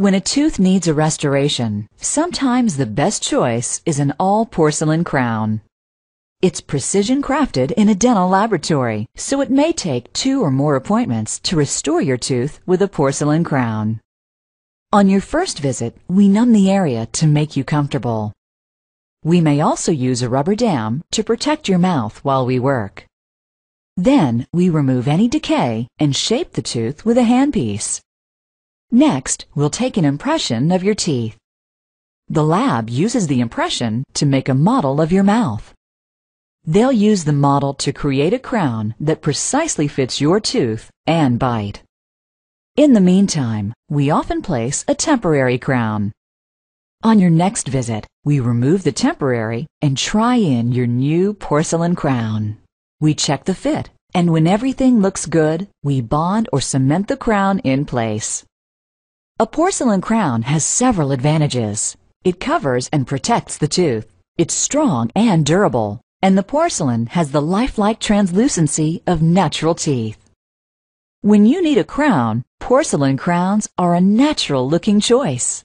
When a tooth needs a restoration, sometimes the best choice is an all-porcelain crown. It's precision crafted in a dental laboratory, so it may take two or more appointments to restore your tooth with a porcelain crown. On your first visit, we numb the area to make you comfortable. We may also use a rubber dam to protect your mouth while we work. Then we remove any decay and shape the tooth with a handpiece. Next, we'll take an impression of your teeth. The lab uses the impression to make a model of your mouth. They'll use the model to create a crown that precisely fits your tooth and bite. In the meantime, we often place a temporary crown. On your next visit, we remove the temporary and try in your new porcelain crown. We check the fit, and when everything looks good, we bond or cement the crown in place. A porcelain crown has several advantages. It covers and protects the tooth. It's strong and durable, and the porcelain has the lifelike translucency of natural teeth. When you need a crown, porcelain crowns are a natural-looking choice.